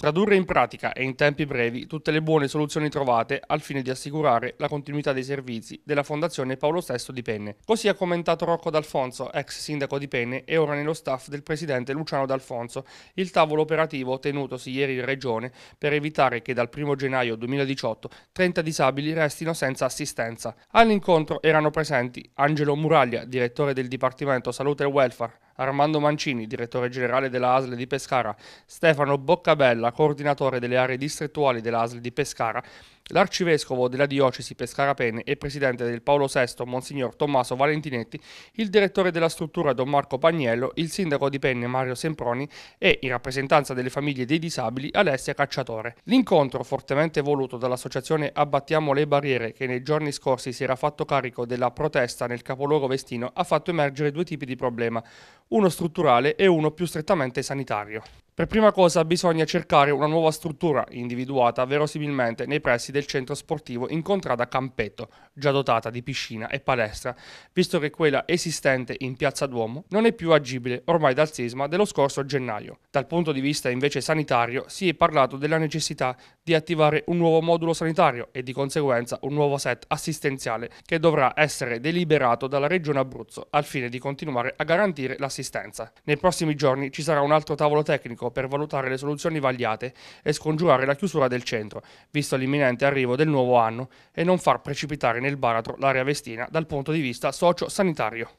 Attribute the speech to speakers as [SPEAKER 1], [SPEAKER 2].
[SPEAKER 1] Tradurre in pratica e in tempi brevi tutte le buone soluzioni trovate al fine di assicurare la continuità dei servizi della Fondazione Paolo VI di Penne. Così ha commentato Rocco D'Alfonso, ex sindaco di Penne e ora nello staff del presidente Luciano D'Alfonso, il tavolo operativo tenutosi ieri in regione per evitare che dal 1 gennaio 2018 30 disabili restino senza assistenza. All'incontro erano presenti Angelo Muraglia, direttore del Dipartimento Salute e Welfare, Armando Mancini, direttore generale della ASL di Pescara, Stefano Boccabella, coordinatore delle aree distrettuali della ASL di Pescara, l'arcivescovo della diocesi Pescara-Pene e presidente del Paolo VI, Monsignor Tommaso Valentinetti, il direttore della struttura Don Marco Pagnello, il sindaco di Penne Mario Semproni e, in rappresentanza delle famiglie dei disabili, Alessia Cacciatore. L'incontro, fortemente voluto dall'associazione Abbattiamo le barriere, che nei giorni scorsi si era fatto carico della protesta nel capoluogo vestino, ha fatto emergere due tipi di problema uno strutturale e uno più strettamente sanitario. Per prima cosa bisogna cercare una nuova struttura individuata verosimilmente nei pressi del centro sportivo in contrada Campetto, già dotata di piscina e palestra, visto che quella esistente in Piazza Duomo non è più agibile ormai dal sisma dello scorso gennaio. Dal punto di vista invece sanitario si è parlato della necessità di attivare un nuovo modulo sanitario e di conseguenza un nuovo set assistenziale che dovrà essere deliberato dalla Regione Abruzzo al fine di continuare a garantire l'assistenza. Nei prossimi giorni ci sarà un altro tavolo tecnico per valutare le soluzioni vagliate e scongiurare la chiusura del centro, visto l'imminente arrivo del nuovo anno, e non far precipitare nel baratro l'area vestina dal punto di vista socio-sanitario.